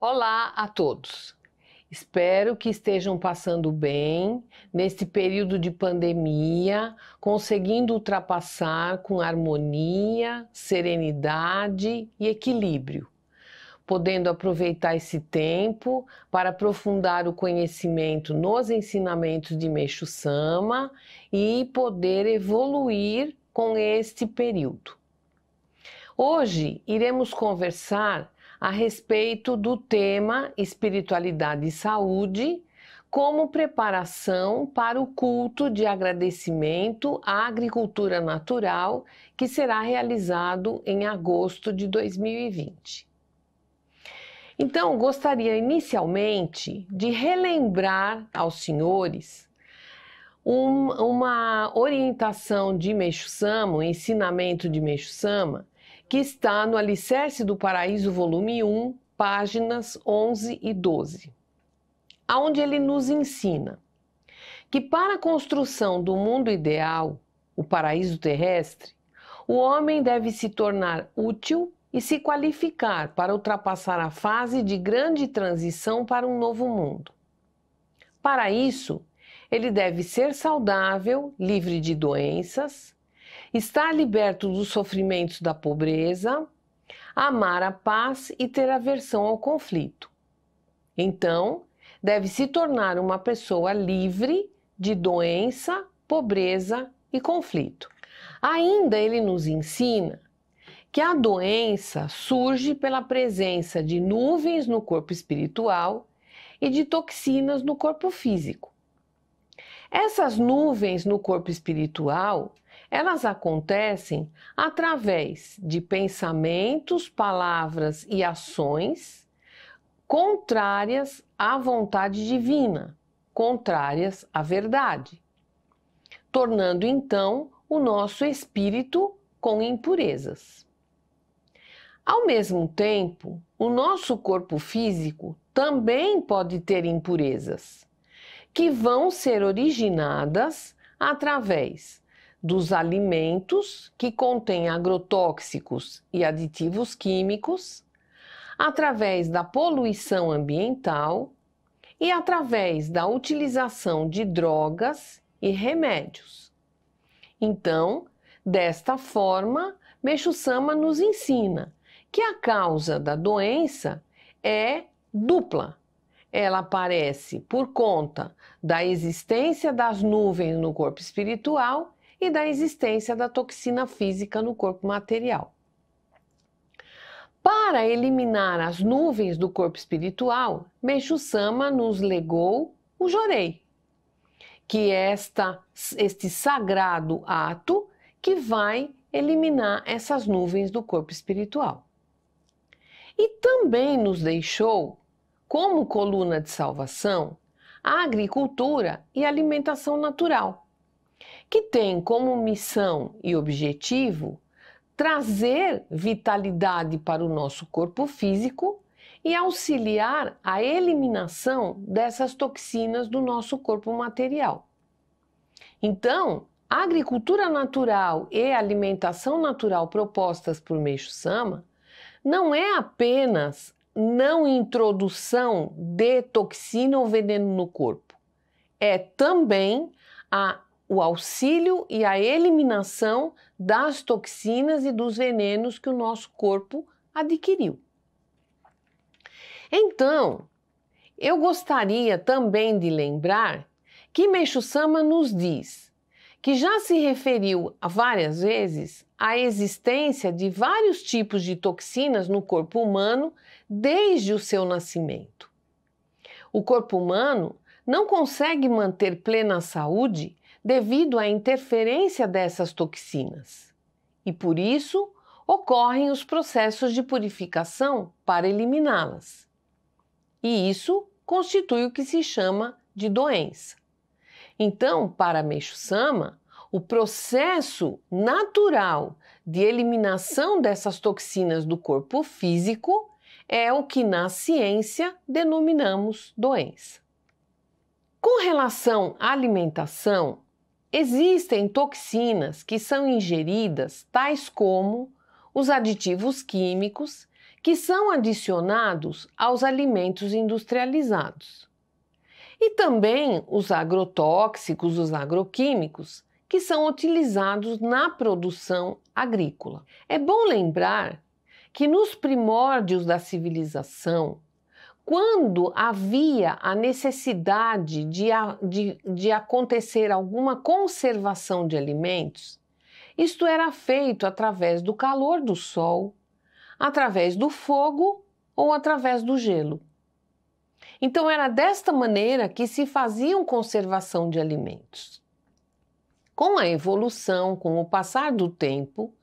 Olá a todos! Espero que estejam passando bem neste período de pandemia, conseguindo ultrapassar com harmonia, serenidade e equilíbrio, podendo aproveitar esse tempo para aprofundar o conhecimento nos ensinamentos de Meixo Sama e poder evoluir com este período. Hoje iremos conversar a respeito do tema espiritualidade e saúde como preparação para o culto de agradecimento à agricultura natural que será realizado em agosto de 2020. Então, gostaria inicialmente de relembrar aos senhores um, uma orientação de Meixo Sama, um ensinamento de Meixo Sama, que está no Alicerce do Paraíso, volume 1, páginas 11 e 12, aonde ele nos ensina que para a construção do mundo ideal, o paraíso terrestre, o homem deve se tornar útil e se qualificar para ultrapassar a fase de grande transição para um novo mundo. Para isso, ele deve ser saudável, livre de doenças, estar liberto dos sofrimentos da pobreza, amar a paz e ter aversão ao conflito. Então, deve se tornar uma pessoa livre de doença, pobreza e conflito. Ainda ele nos ensina que a doença surge pela presença de nuvens no corpo espiritual e de toxinas no corpo físico. Essas nuvens no corpo espiritual elas acontecem através de pensamentos, palavras e ações contrárias à vontade divina, contrárias à verdade, tornando então o nosso espírito com impurezas. Ao mesmo tempo, o nosso corpo físico também pode ter impurezas, que vão ser originadas através dos alimentos que contêm agrotóxicos e aditivos químicos, através da poluição ambiental e através da utilização de drogas e remédios. Então, desta forma, Meixo Sama nos ensina que a causa da doença é dupla. Ela aparece por conta da existência das nuvens no corpo espiritual e da existência da toxina física no corpo material. Para eliminar as nuvens do corpo espiritual, Meixo Sama nos legou o jorei, que é esta, este sagrado ato que vai eliminar essas nuvens do corpo espiritual. E também nos deixou, como coluna de salvação, a agricultura e a alimentação natural, que tem como missão e objetivo trazer vitalidade para o nosso corpo físico e auxiliar a eliminação dessas toxinas do nosso corpo material. Então, a agricultura natural e a alimentação natural propostas por Meixo Sama não é apenas não introdução de toxina ou veneno no corpo, é também a o auxílio e a eliminação das toxinas e dos venenos que o nosso corpo adquiriu. Então, eu gostaria também de lembrar que Meixo Sama nos diz que já se referiu a várias vezes à existência de vários tipos de toxinas no corpo humano desde o seu nascimento. O corpo humano não consegue manter plena saúde devido à interferência dessas toxinas. E por isso ocorrem os processos de purificação para eliminá-las. E isso constitui o que se chama de doença. Então, para Meixo Sama, o processo natural de eliminação dessas toxinas do corpo físico é o que na ciência denominamos doença. Com relação à alimentação, Existem toxinas que são ingeridas, tais como os aditivos químicos, que são adicionados aos alimentos industrializados. E também os agrotóxicos, os agroquímicos, que são utilizados na produção agrícola. É bom lembrar que nos primórdios da civilização, quando havia a necessidade de, de, de, acontecer alguma conservação de alimentos, isto era feito através do calor do sol, através do fogo ou através do gelo. Então, era desta maneira que se faziam conservação de alimentos. Com a evolução, com o passar do tempo,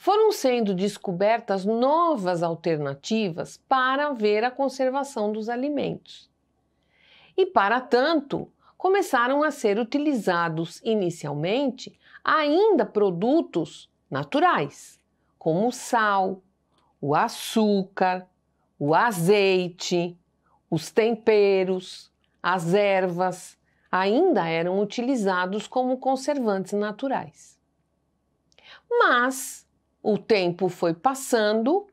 foram sendo descobertas novas alternativas para ver a conservação dos alimentos. E, para tanto, começaram a ser utilizados inicialmente ainda produtos naturais, como o sal, o açúcar, o azeite, os temperos, as ervas, ainda eram utilizados como conservantes naturais. Mas o tempo foi passando,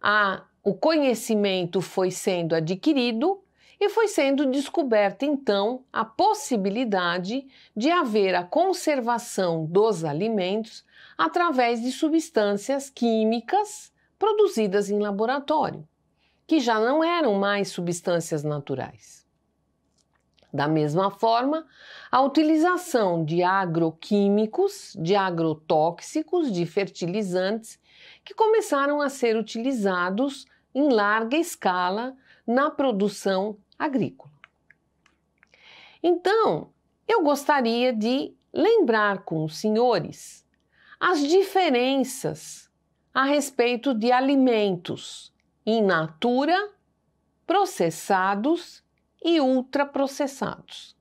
a, o conhecimento foi sendo adquirido e foi sendo descoberta então a possibilidade de haver a conservação dos alimentos através de substâncias químicas produzidas em laboratório, que já não eram mais substâncias naturais. Da mesma forma, a utilização de agroquímicos, de agrotóxicos, de fertilizantes, que começaram a ser utilizados em larga escala na produção agrícola. Então, eu gostaria de lembrar com os senhores as diferenças a respeito de alimentos in natura, processados e ultraprocessados.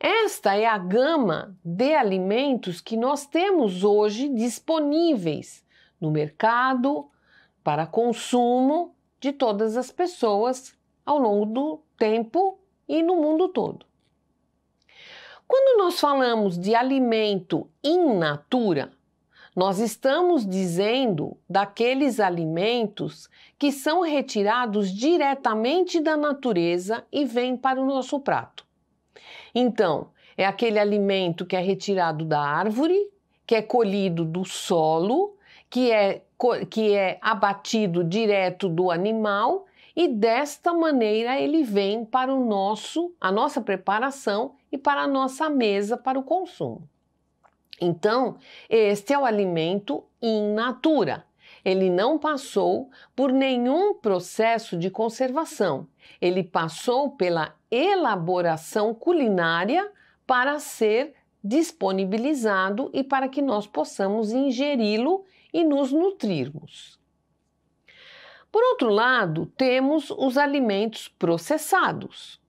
Esta é a gama de alimentos que nós temos hoje disponíveis no mercado para consumo de todas as pessoas ao longo do tempo e no mundo todo. Quando nós falamos de alimento in natura, nós estamos dizendo daqueles alimentos que são retirados diretamente da natureza e vêm para o nosso prato. Então, é aquele alimento que é retirado da árvore, que é colhido do solo, que é, que é abatido direto do animal e desta maneira ele vem para o nosso, a nossa preparação e para a nossa mesa para o consumo. Então, este é o alimento in natura. Ele não passou por nenhum processo de conservação. Ele passou pela elaboração culinária para ser disponibilizado e para que nós possamos ingeri-lo e nos nutrirmos. Por outro lado, temos os alimentos processados.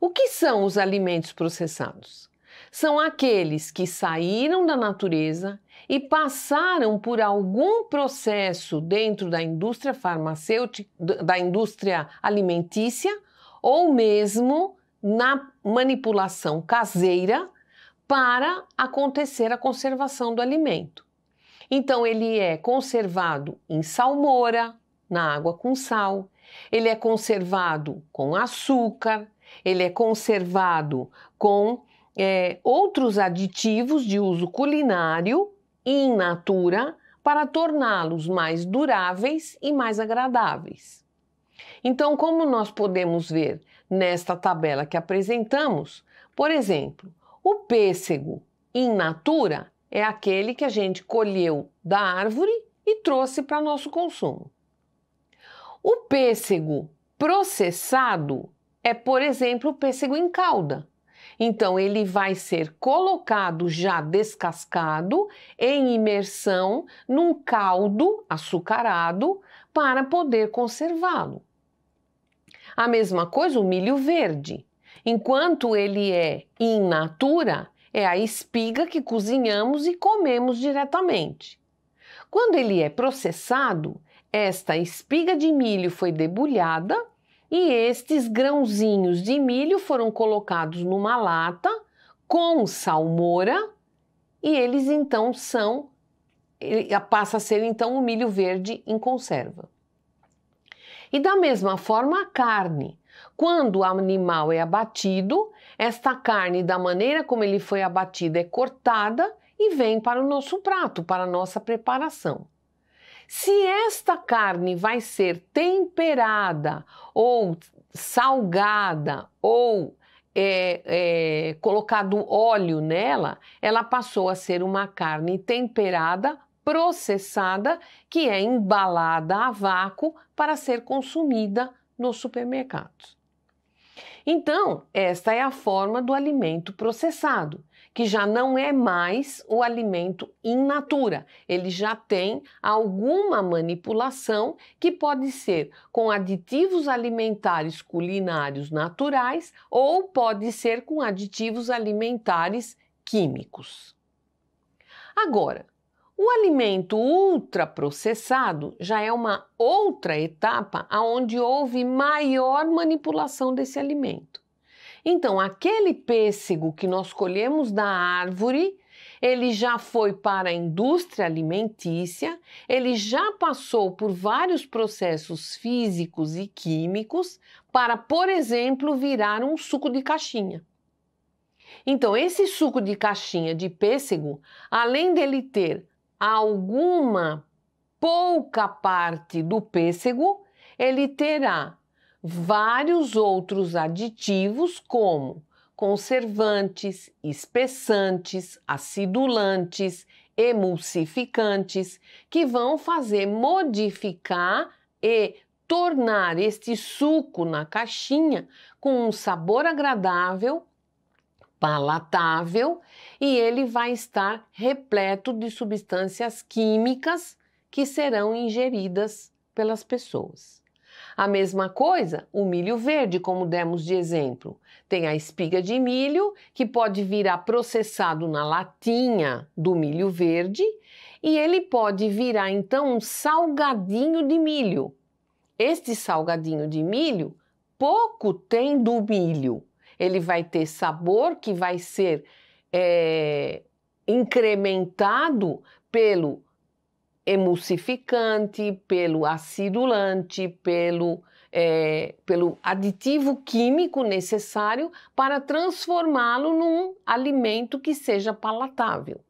O que são os alimentos processados? são aqueles que saíram da natureza e passaram por algum processo dentro da indústria farmacêutica, da indústria alimentícia ou mesmo na manipulação caseira para acontecer a conservação do alimento. Então ele é conservado em salmoura, na água com sal, ele é conservado com açúcar, ele é conservado com é, outros aditivos de uso culinário in natura para torná-los mais duráveis e mais agradáveis. Então, como nós podemos ver nesta tabela que apresentamos, por exemplo, o pêssego in natura é aquele que a gente colheu da árvore e trouxe para nosso consumo. O pêssego processado é, por exemplo, o pêssego em calda, então, ele vai ser colocado já descascado em imersão num caldo açucarado para poder conservá-lo. A mesma coisa o milho verde. Enquanto ele é in natura, é a espiga que cozinhamos e comemos diretamente. Quando ele é processado, esta espiga de milho foi debulhada e estes grãozinhos de milho foram colocados numa lata com salmoura e eles então são passa a ser então o um milho verde em conserva. E da mesma forma a carne. Quando o animal é abatido, esta carne, da maneira como ele foi abatido é cortada e vem para o nosso prato, para a nossa preparação. Se esta carne vai ser temperada ou salgada ou é, é, colocado óleo nela, ela passou a ser uma carne temperada, processada, que é embalada a vácuo para ser consumida nos supermercados. Então, esta é a forma do alimento processado, que já não é mais o alimento in natura. Ele já tem alguma manipulação que pode ser com aditivos alimentares culinários naturais ou pode ser com aditivos alimentares químicos. Agora, o alimento ultraprocessado já é uma outra etapa onde houve maior manipulação desse alimento. Então, aquele pêssego que nós colhemos da árvore, ele já foi para a indústria alimentícia, ele já passou por vários processos físicos e químicos para, por exemplo, virar um suco de caixinha. Então, esse suco de caixinha de pêssego, além dele ter alguma pouca parte do pêssego, ele terá vários outros aditivos, como conservantes, espessantes, acidulantes, emulsificantes, que vão fazer modificar e tornar este suco na caixinha com um sabor agradável, palatável e ele vai estar repleto de substâncias químicas que serão ingeridas pelas pessoas. A mesma coisa, o milho verde, como demos de exemplo. Tem a espiga de milho, que pode virar processado na latinha do milho verde, e ele pode virar então um salgadinho de milho. Este salgadinho de milho pouco tem do milho. Ele vai ter sabor que vai ser é, incrementado pelo emulsificante, pelo acidulante, pelo, é, pelo aditivo químico necessário para transformá-lo num alimento que seja palatável.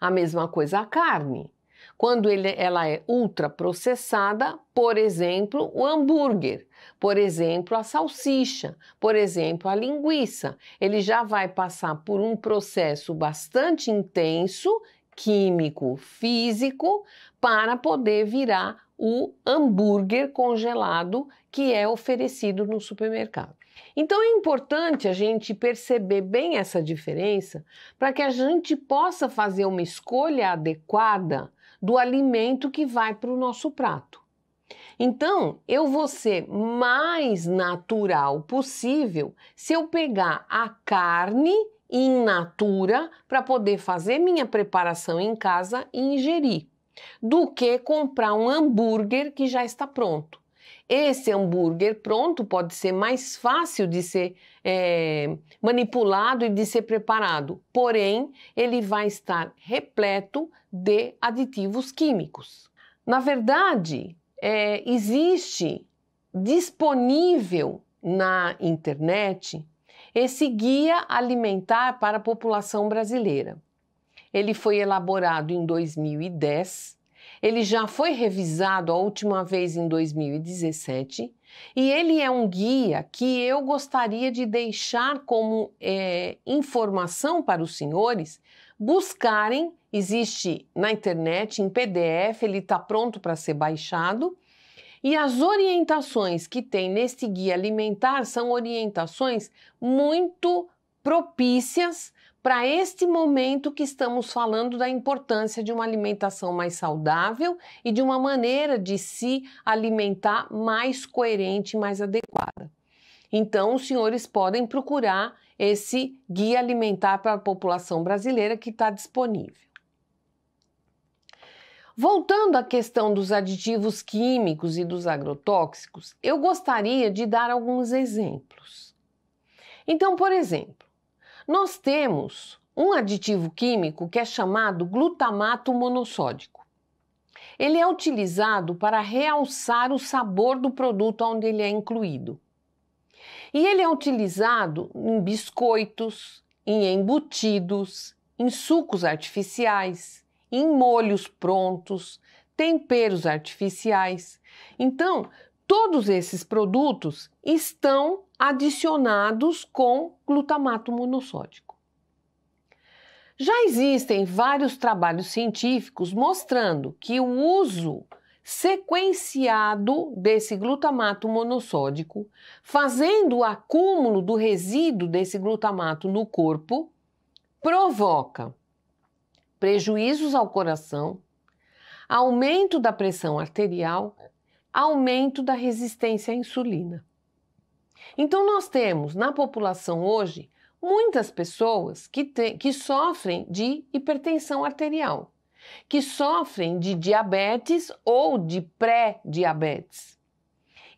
A mesma coisa a carne. Quando ele, ela é ultraprocessada, por exemplo, o hambúrguer, por exemplo, a salsicha, por exemplo, a linguiça, ele já vai passar por um processo bastante intenso químico, físico, para poder virar o hambúrguer congelado que é oferecido no supermercado. Então é importante a gente perceber bem essa diferença para que a gente possa fazer uma escolha adequada do alimento que vai para o nosso prato. Então, eu vou ser mais natural possível se eu pegar a carne in natura para poder fazer minha preparação em casa e ingerir, do que comprar um hambúrguer que já está pronto. Esse hambúrguer pronto pode ser mais fácil de ser é, manipulado e de ser preparado, porém, ele vai estar repleto de aditivos químicos. Na verdade, é, existe disponível na internet esse Guia Alimentar para a População Brasileira. Ele foi elaborado em 2010, ele já foi revisado a última vez em 2017 e ele é um guia que eu gostaria de deixar como é, informação para os senhores buscarem. Existe na internet, em PDF, ele está pronto para ser baixado e as orientações que tem neste guia alimentar são orientações muito propícias para este momento que estamos falando da importância de uma alimentação mais saudável e de uma maneira de se alimentar mais coerente, mais adequada. Então, os senhores podem procurar esse guia alimentar para a população brasileira que está disponível. Voltando à questão dos aditivos químicos e dos agrotóxicos, eu gostaria de dar alguns exemplos. Então, por exemplo, nós temos um aditivo químico que é chamado glutamato monossódico. Ele é utilizado para realçar o sabor do produto onde ele é incluído. E ele é utilizado em biscoitos, em embutidos, em sucos artificiais, em molhos prontos, temperos artificiais. Então, todos esses produtos estão adicionados com glutamato monossódico. Já existem vários trabalhos científicos mostrando que o uso sequenciado desse glutamato monossódico, fazendo o acúmulo do resíduo desse glutamato no corpo, provoca prejuízos ao coração, aumento da pressão arterial, aumento da resistência à insulina. Então, nós temos na população hoje muitas pessoas que, te, que sofrem de hipertensão arterial, que sofrem de diabetes ou de pré-diabetes.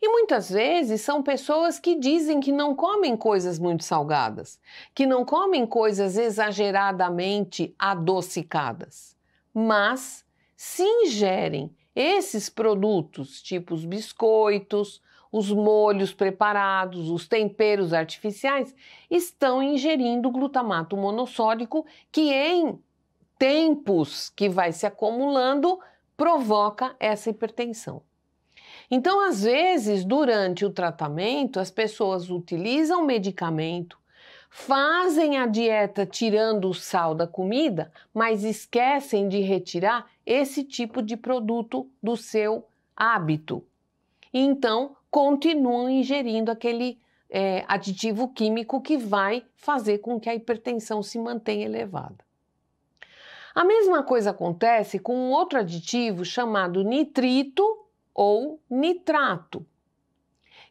E muitas vezes são pessoas que dizem que não comem coisas muito salgadas, que não comem coisas exageradamente adocicadas, mas se ingerem esses produtos, tipo os biscoitos, os molhos preparados, os temperos artificiais, estão ingerindo glutamato monossódico que em tempos que vai se acumulando provoca essa hipertensão. Então, às vezes, durante o tratamento, as pessoas utilizam medicamento, fazem a dieta tirando o sal da comida, mas esquecem de retirar esse tipo de produto do seu hábito. Então, continuam ingerindo aquele é, aditivo químico que vai fazer com que a hipertensão se mantenha elevada. A mesma coisa acontece com um outro aditivo chamado nitrito ou nitrato,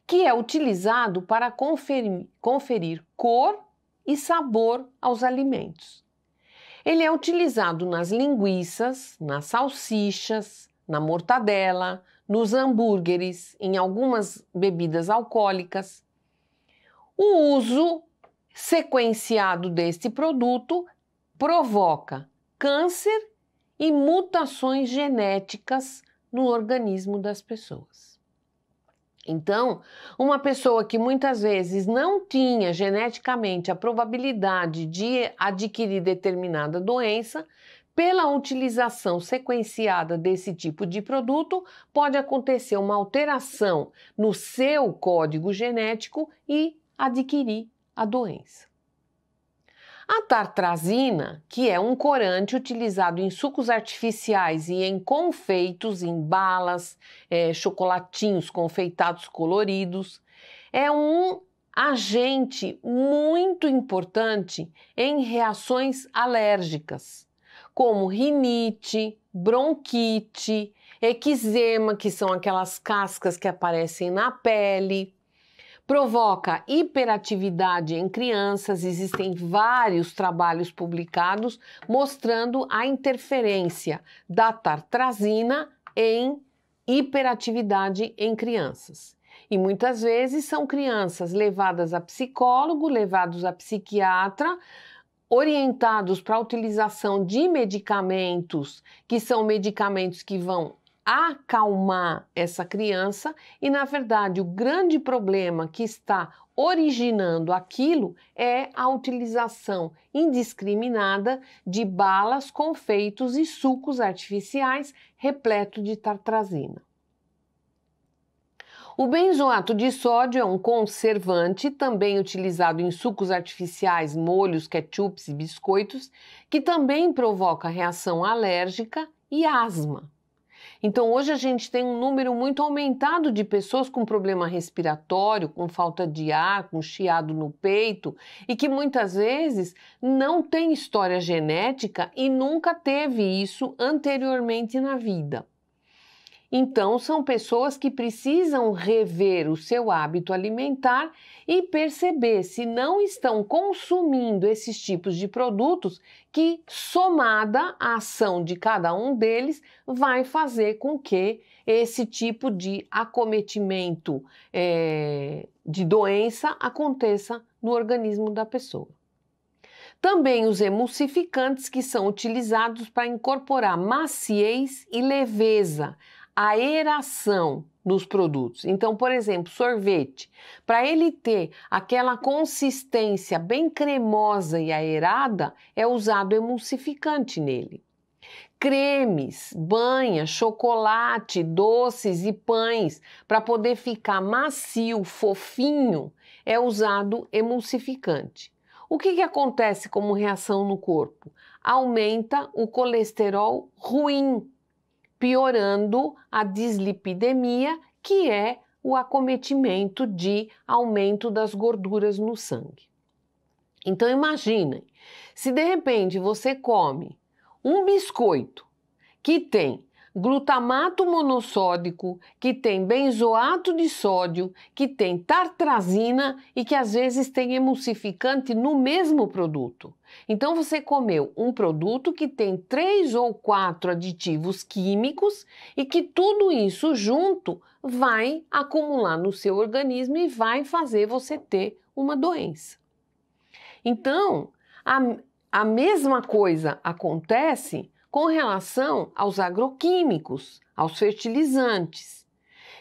que é utilizado para conferir, conferir cor e sabor aos alimentos. Ele é utilizado nas linguiças, nas salsichas, na mortadela, nos hambúrgueres, em algumas bebidas alcoólicas. O uso sequenciado deste produto provoca câncer e mutações genéticas no organismo das pessoas. Então, uma pessoa que muitas vezes não tinha geneticamente a probabilidade de adquirir determinada doença, pela utilização sequenciada desse tipo de produto, pode acontecer uma alteração no seu código genético e adquirir a doença. A tartrazina, que é um corante utilizado em sucos artificiais e em confeitos, em balas, é, chocolatinhos confeitados coloridos, é um agente muito importante em reações alérgicas, como rinite, bronquite, eczema, que são aquelas cascas que aparecem na pele, provoca hiperatividade em crianças. Existem vários trabalhos publicados mostrando a interferência da tartrazina em hiperatividade em crianças. E muitas vezes são crianças levadas a psicólogo, levados a psiquiatra, orientados para a utilização de medicamentos, que são medicamentos que vão acalmar essa criança e, na verdade, o grande problema que está originando aquilo é a utilização indiscriminada de balas, confeitos e sucos artificiais repleto de tartrazina. O benzoato de sódio é um conservante também utilizado em sucos artificiais, molhos, ketchups e biscoitos, que também provoca reação alérgica e asma. Então, hoje a gente tem um número muito aumentado de pessoas com problema respiratório, com falta de ar, com chiado no peito e que muitas vezes não tem história genética e nunca teve isso anteriormente na vida. Então, são pessoas que precisam rever o seu hábito alimentar e perceber se não estão consumindo esses tipos de produtos que, somada a ação de cada um deles, vai fazer com que esse tipo de acometimento é, de doença aconteça no organismo da pessoa. Também os emulsificantes que são utilizados para incorporar maciez e leveza Aeração dos produtos. Então, por exemplo, sorvete, para ele ter aquela consistência bem cremosa e aerada, é usado emulsificante nele. Cremes, banha, chocolate, doces e pães, para poder ficar macio, fofinho, é usado emulsificante. O que, que acontece como reação no corpo? Aumenta o colesterol ruim, piorando a dislipidemia, que é o acometimento de aumento das gorduras no sangue. Então imaginem, se de repente você come um biscoito que tem glutamato monossódico, que tem benzoato de sódio, que tem tartrazina e que às vezes tem emulsificante no mesmo produto. Então você comeu um produto que tem três ou quatro aditivos químicos e que tudo isso junto vai acumular no seu organismo e vai fazer você ter uma doença. Então, a, a mesma coisa acontece com relação aos agroquímicos, aos fertilizantes.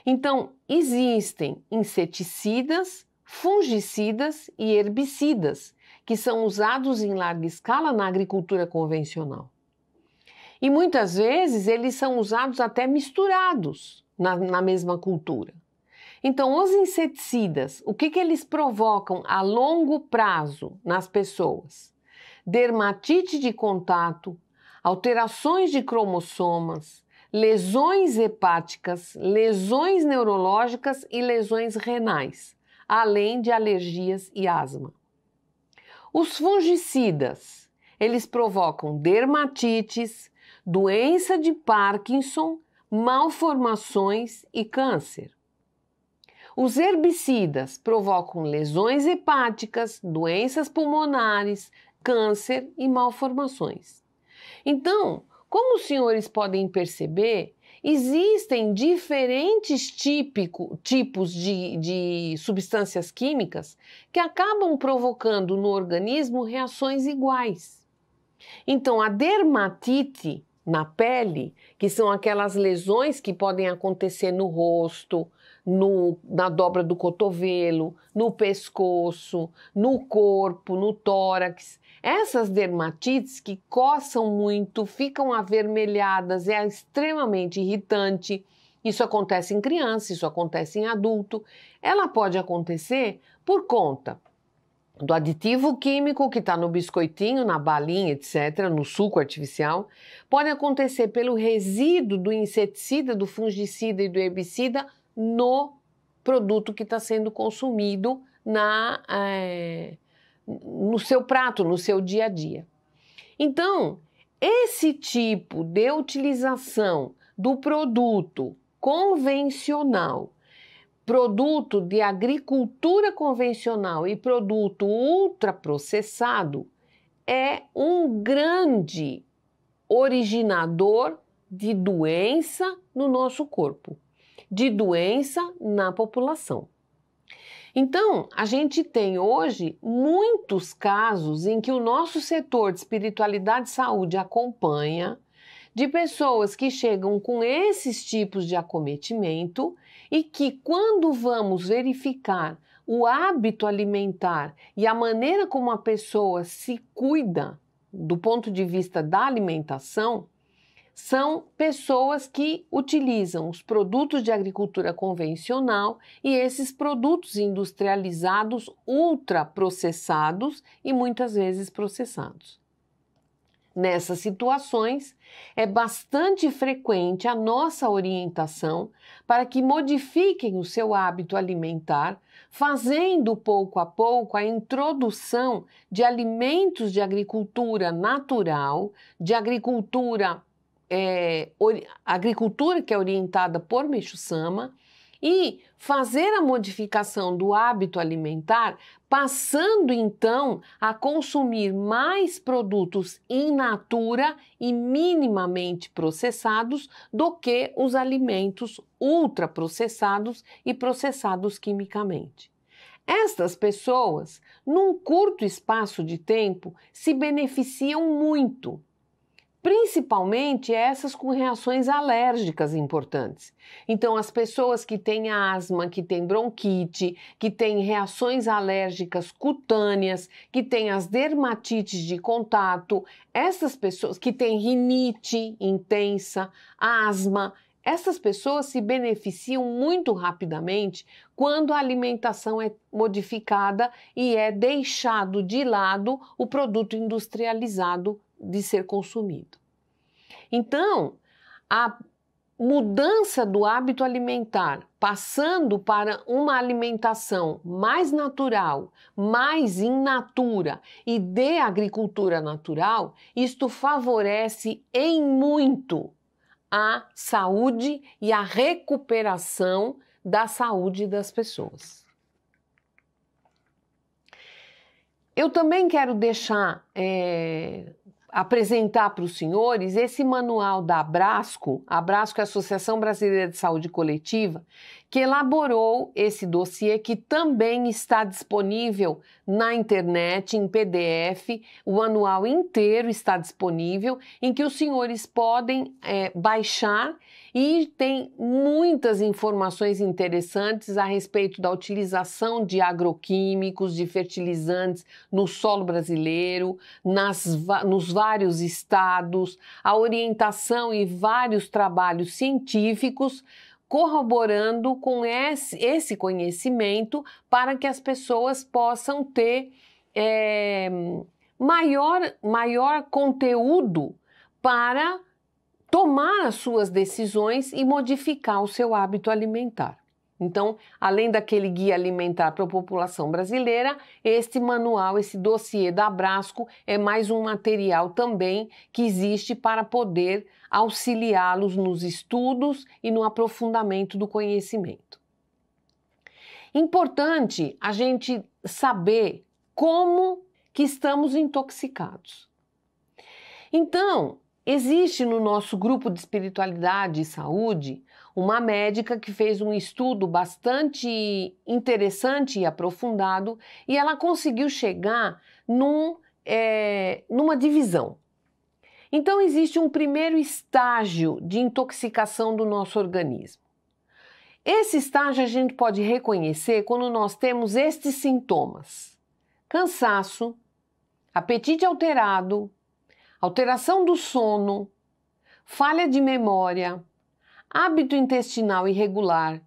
Então, existem inseticidas, fungicidas e herbicidas, que são usados em larga escala na agricultura convencional. E muitas vezes eles são usados até misturados na, na mesma cultura. Então, os inseticidas, o que, que eles provocam a longo prazo nas pessoas? Dermatite de contato, alterações de cromossomas, lesões hepáticas, lesões neurológicas e lesões renais, além de alergias e asma. Os fungicidas, eles provocam dermatites, doença de Parkinson, malformações e câncer. Os herbicidas provocam lesões hepáticas, doenças pulmonares, câncer e malformações. Então, como os senhores podem perceber, existem diferentes típico, tipos de, de substâncias químicas que acabam provocando no organismo reações iguais. Então, a dermatite na pele, que são aquelas lesões que podem acontecer no rosto, no, na dobra do cotovelo, no pescoço, no corpo, no tórax, essas dermatites que coçam muito, ficam avermelhadas, é extremamente irritante. Isso acontece em criança, isso acontece em adulto. Ela pode acontecer por conta do aditivo químico que está no biscoitinho, na balinha, etc., no suco artificial, pode acontecer pelo resíduo do inseticida, do fungicida e do herbicida no produto que está sendo consumido na, é, no seu prato, no seu dia a dia. Então, esse tipo de utilização do produto convencional, produto de agricultura convencional e produto ultraprocessado é um grande originador de doença no nosso corpo, de doença na população. Então, a gente tem hoje muitos casos em que o nosso setor de espiritualidade e saúde acompanha de pessoas que chegam com esses tipos de acometimento e que, quando vamos verificar o hábito alimentar e a maneira como a pessoa se cuida do ponto de vista da alimentação, são pessoas que utilizam os produtos de agricultura convencional e esses produtos industrializados ultraprocessados e muitas vezes processados. Nessas situações, é bastante frequente a nossa orientação para que modifiquem o seu hábito alimentar, fazendo pouco a pouco a introdução de alimentos de agricultura natural, de agricultura é, agricultura que é orientada por Meixo-sama e fazer a modificação do hábito alimentar, passando então a consumir mais produtos in natura e minimamente processados do que os alimentos ultraprocessados e processados quimicamente. Estas pessoas, num curto espaço de tempo, se beneficiam muito principalmente essas com reações alérgicas importantes. Então, as pessoas que têm asma, que têm bronquite, que têm reações alérgicas cutâneas, que têm as dermatites de contato, essas pessoas que têm rinite intensa, asma, essas pessoas se beneficiam muito rapidamente quando a alimentação é modificada e é deixado de lado o produto industrializado de ser consumido. Então, a mudança do hábito alimentar, passando para uma alimentação mais natural, mais in natura e de agricultura natural, isto favorece em muito a saúde e a recuperação da saúde das pessoas. Eu também quero deixar é, apresentar para os senhores esse manual da Abrasco, Abrasco é a Associação Brasileira de Saúde Coletiva, que elaborou esse dossiê que também está disponível na internet em PDF. O anual inteiro está disponível, em que os senhores podem é, baixar e tem muitas informações interessantes a respeito da utilização de agroquímicos, de fertilizantes no solo brasileiro, nas, nos vários estados, a orientação e vários trabalhos científicos corroborando com esse conhecimento para que as pessoas possam ter é, maior, maior conteúdo para tomar as suas decisões e modificar o seu hábito alimentar. Então, além daquele guia alimentar para a população brasileira, este manual, esse dossiê da Abrasco é mais um material também que existe para poder auxiliá-los nos estudos e no aprofundamento do conhecimento. Importante a gente saber como que estamos intoxicados. Então, existe no nosso grupo de espiritualidade e saúde uma médica que fez um estudo bastante interessante e aprofundado e ela conseguiu chegar num, é, numa divisão. Então, existe um primeiro estágio de intoxicação do nosso organismo. Esse estágio a gente pode reconhecer quando nós temos estes sintomas: cansaço, apetite alterado, alteração do sono, falha de memória, hábito intestinal irregular,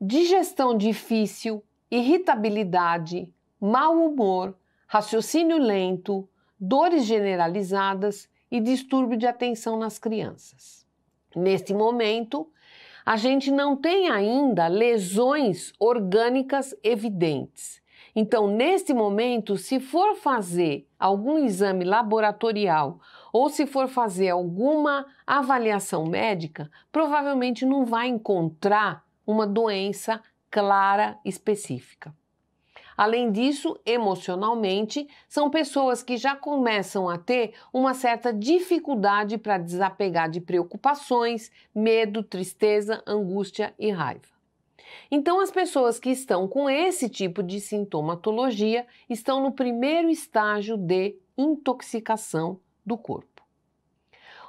digestão difícil, irritabilidade, mau humor, raciocínio lento, dores generalizadas e distúrbio de atenção nas crianças. Neste momento, a gente não tem ainda lesões orgânicas evidentes. Então, neste momento, se for fazer algum exame laboratorial ou se for fazer alguma avaliação médica, provavelmente não vai encontrar uma doença clara específica. Além disso, emocionalmente, são pessoas que já começam a ter uma certa dificuldade para desapegar de preocupações, medo, tristeza, angústia e raiva. Então, as pessoas que estão com esse tipo de sintomatologia estão no primeiro estágio de intoxicação do corpo.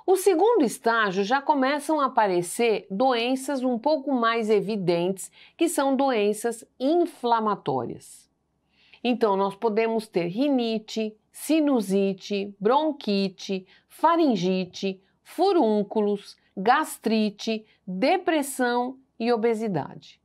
O segundo estágio já começam a aparecer doenças um pouco mais evidentes, que são doenças inflamatórias. Então, nós podemos ter rinite, sinusite, bronquite, faringite, furúnculos, gastrite, depressão e obesidade.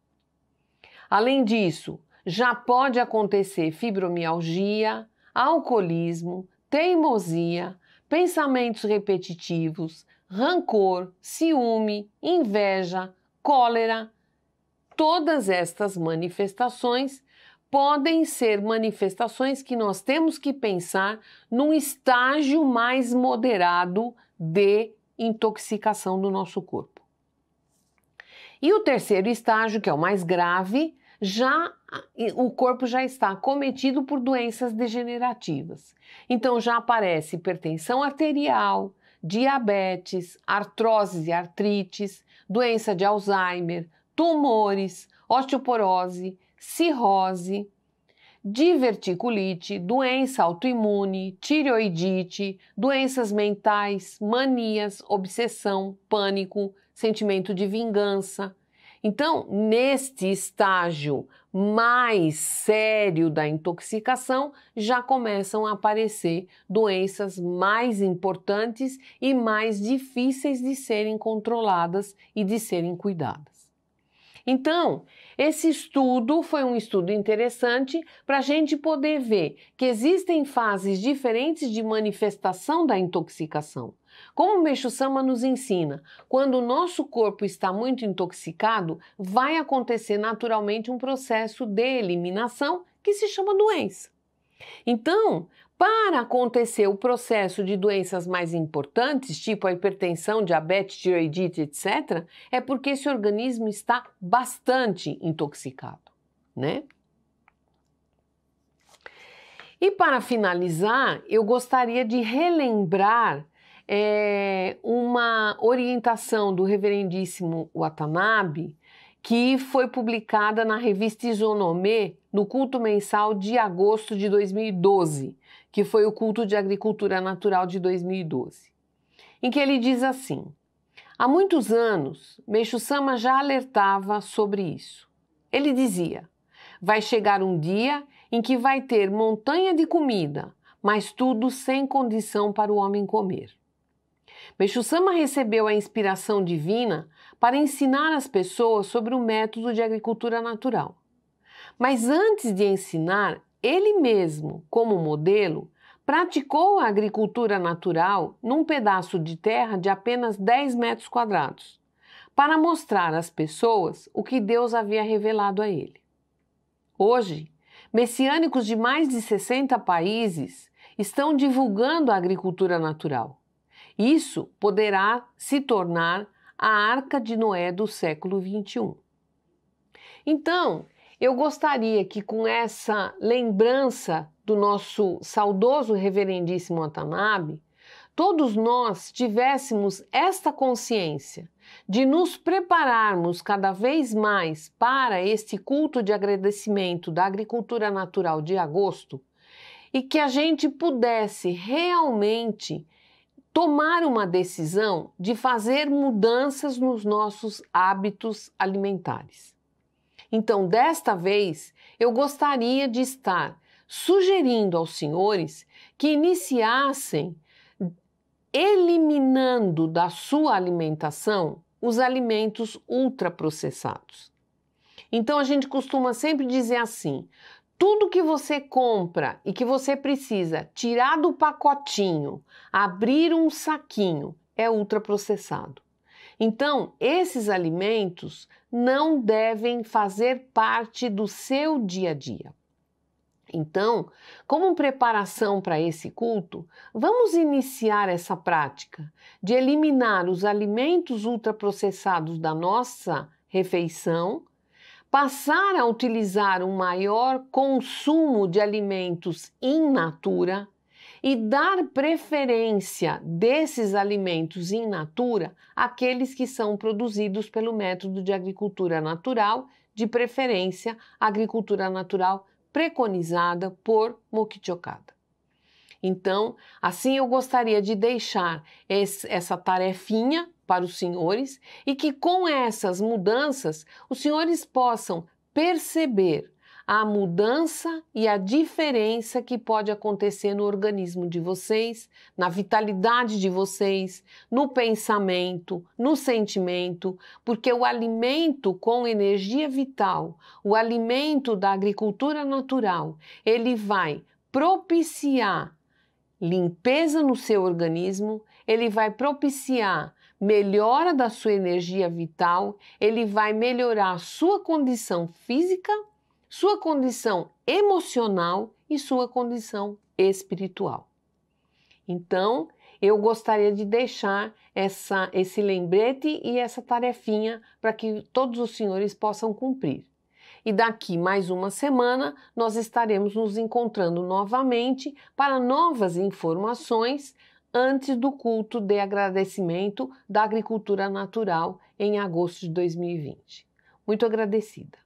Além disso, já pode acontecer fibromialgia, alcoolismo, teimosia, pensamentos repetitivos, rancor, ciúme, inveja, cólera. Todas estas manifestações podem ser manifestações que nós temos que pensar num estágio mais moderado de intoxicação do nosso corpo. E o terceiro estágio, que é o mais grave, já o corpo já está cometido por doenças degenerativas. Então já aparece hipertensão arterial, diabetes, artroses e artrites, doença de Alzheimer, tumores, osteoporose, cirrose, diverticulite, doença autoimune, tireoidite, doenças mentais, manias, obsessão, pânico, sentimento de vingança, então, neste estágio mais sério da intoxicação, já começam a aparecer doenças mais importantes e mais difíceis de serem controladas e de serem cuidadas. Então, esse estudo foi um estudo interessante para a gente poder ver que existem fases diferentes de manifestação da intoxicação. Como o Meixo Sama nos ensina, quando o nosso corpo está muito intoxicado, vai acontecer naturalmente um processo de eliminação que se chama doença. Então, para acontecer o processo de doenças mais importantes, tipo a hipertensão, diabetes, tireoidite, etc., é porque esse organismo está bastante intoxicado, né? E para finalizar, eu gostaria de relembrar é, uma orientação do reverendíssimo Watanabe, que foi publicada na revista Isonomê, no culto mensal de agosto de 2012, que foi o culto de agricultura natural de 2012, em que ele diz assim: Há muitos anos, Meixo Sama já alertava sobre isso. Ele dizia: Vai chegar um dia em que vai ter montanha de comida, mas tudo sem condição para o homem comer meixo recebeu a inspiração divina para ensinar as pessoas sobre o método de agricultura natural. Mas antes de ensinar, ele mesmo, como modelo, praticou a agricultura natural num pedaço de terra de apenas 10 metros quadrados, para mostrar às pessoas o que Deus havia revelado a ele. Hoje, messiânicos de mais de 60 países estão divulgando a agricultura natural isso poderá se tornar a Arca de Noé do século XXI. Então, eu gostaria que com essa lembrança do nosso saudoso reverendíssimo Atanabe, todos nós tivéssemos esta consciência de nos prepararmos cada vez mais para este culto de agradecimento da agricultura natural de agosto e que a gente pudesse realmente tomar uma decisão de fazer mudanças nos nossos hábitos alimentares. Então, desta vez, eu gostaria de estar sugerindo aos senhores que iniciassem eliminando da sua alimentação os alimentos ultraprocessados. Então a gente costuma sempre dizer assim: tudo que você compra e que você precisa tirar do pacotinho, abrir um saquinho, é ultraprocessado. Então, esses alimentos não devem fazer parte do seu dia a dia. Então, como preparação para esse culto, vamos iniciar essa prática de eliminar os alimentos ultraprocessados da nossa refeição passar a utilizar um maior consumo de alimentos in natura e dar preferência desses alimentos in natura àqueles que são produzidos pelo método de agricultura natural, de preferência agricultura natural preconizada por Mokichokada. Então, assim eu gostaria de deixar esse, essa tarefinha para os senhores e que com essas mudanças os senhores possam perceber a mudança e a diferença que pode acontecer no organismo de vocês, na vitalidade de vocês, no pensamento, no sentimento, porque o alimento com energia vital, o alimento da agricultura natural, ele vai propiciar limpeza no seu organismo, ele vai propiciar melhora da sua energia vital, ele vai melhorar a sua condição física, sua condição emocional e sua condição espiritual. Então, eu gostaria de deixar essa, esse lembrete e essa tarefinha para que todos os senhores possam cumprir. E daqui mais uma semana nós estaremos nos encontrando novamente para novas informações antes do culto de agradecimento da agricultura natural em agosto de 2020. Muito agradecida.